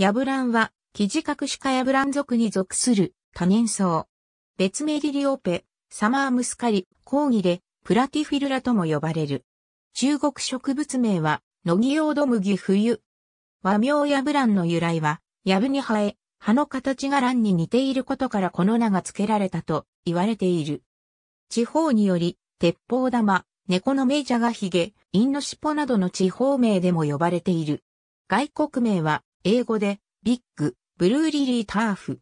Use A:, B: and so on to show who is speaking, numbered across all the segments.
A: ヤブランは、キジカクシカヤブラン族に属する多年草。別名リリオペ、サマームスカリ、コーギレ、プラティフィルラとも呼ばれる。中国植物名は、ノギオドムギ冬。和名ヤブランの由来は、ヤブに生え、葉の形がンに似ていることからこの名が付けられたと言われている。地方により、鉄砲玉、猫のジャガヒゲ、イ陰の尻尾などの地方名でも呼ばれている。外国名は、英語で、ビッグ、ブルーリリーターフ。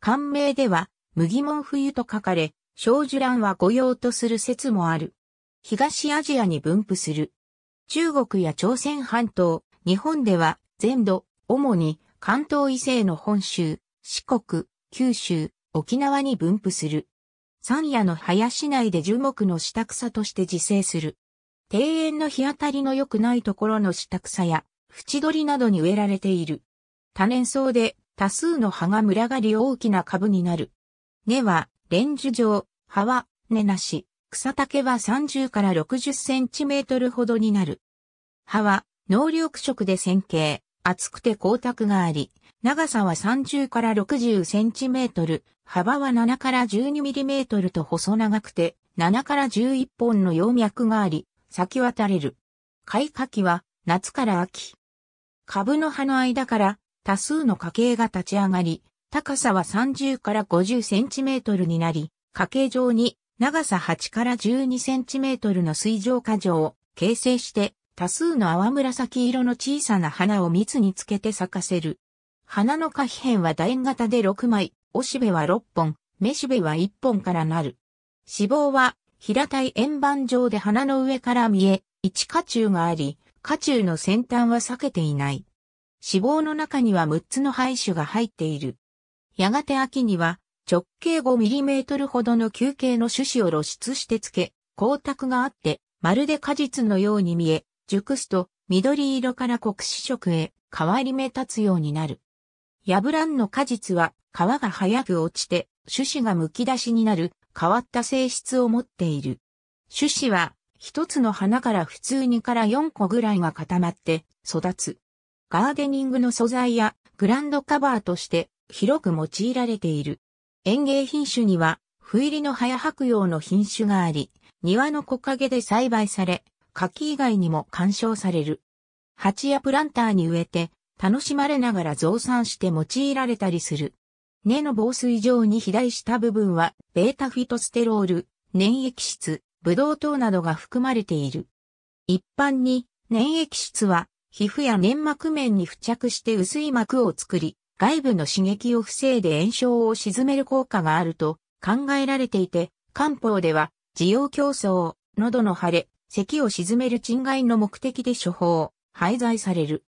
A: 漢名では、麦門冬と書かれ、小樹蘭は御用とする説もある。東アジアに分布する。中国や朝鮮半島、日本では、全土、主に関東以西の本州、四国、九州、沖縄に分布する。山野の林内で樹木の下草として自生する。庭園の日当たりの良くないところの下草や、縁取りなどに植えられている。多年草で多数の葉が群がり大きな株になる。根はレンジ状、葉は根なし、草丈は30から60センチメートルほどになる。葉は能力色で線形、厚くて光沢があり、長さは30から60センチメートル、幅は7から12ミリメートルと細長くて、7から11本の葉脈があり、咲き渡れる。開花期は夏から秋、株の葉の間から多数の花茎が立ち上がり、高さは30から50センチメートルになり、花茎状に長さ8から12センチメートルの水上花状を形成して多数の泡紫色の小さな花を蜜につけて咲かせる。花の花皮片は楕円型で6枚、おしべは6本、めしべは1本からなる。脂肪は平たい円盤状で花の上から見え、一花柱があり、下中の先端は避けていない。脂肪の中には6つの排種が入っている。やがて秋には直径5トルほどの球形の種子を露出してつけ、光沢があって、まるで果実のように見え、熟すと緑色から黒紫色へ変わり目立つようになる。ヤブランの果実は皮が早く落ちて、種子が剥き出しになる変わった性質を持っている。種子は一つの花から普通にから4個ぐらいが固まって育つ。ガーデニングの素材やグランドカバーとして広く用いられている。園芸品種には、不入りの早白葉の品種があり、庭の木陰で栽培され、柿以外にも干渉される。鉢やプランターに植えて、楽しまれながら増産して用いられたりする。根の防水上に肥大した部分は、ベータフィトステロール、粘液質、ブドウ糖などが含まれている。一般に粘液質は皮膚や粘膜面に付着して薄い膜を作り、外部の刺激を防いで炎症を鎮める効果があると考えられていて、漢方では、滋養競争、喉の腫れ、咳を鎮める鎮害の目的で処方、廃材される。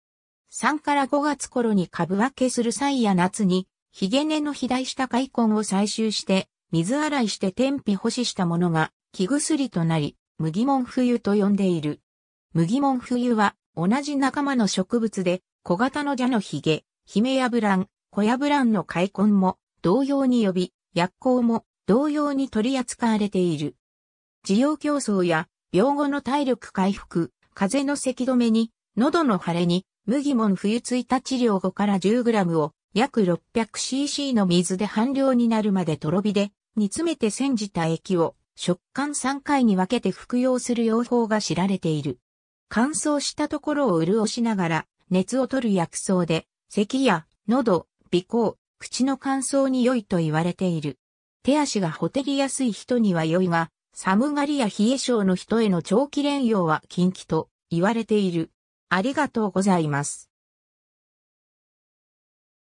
A: 3から5月頃に株分けする際や夏に、ヒゲ根の肥大した開根を採集して、水洗いして天日干ししたものが木薬となり、麦門冬と呼んでいる。麦門冬は、同じ仲間の植物で、小型の蛇のヒゲ、ヒメヤブラン、小ヤブランの開根も、同様に呼び、薬効も、同様に取り扱われている。需要競争や、病後の体力回復、風邪の咳止めに、喉の腫れに、麦門冬た日量5から 10g を、約 600cc の水で半量になるまでとろ火で、煮詰めて煎じた液を、食感3回に分けて服用する用法が知られている。乾燥したところを潤しながら、熱を取る薬草で、咳や喉、鼻孔、口の乾燥に良いと言われている。手足がほてりやすい人には良いが、寒がりや冷え性の人への長期連用は禁忌と言われている。ありがとうございます。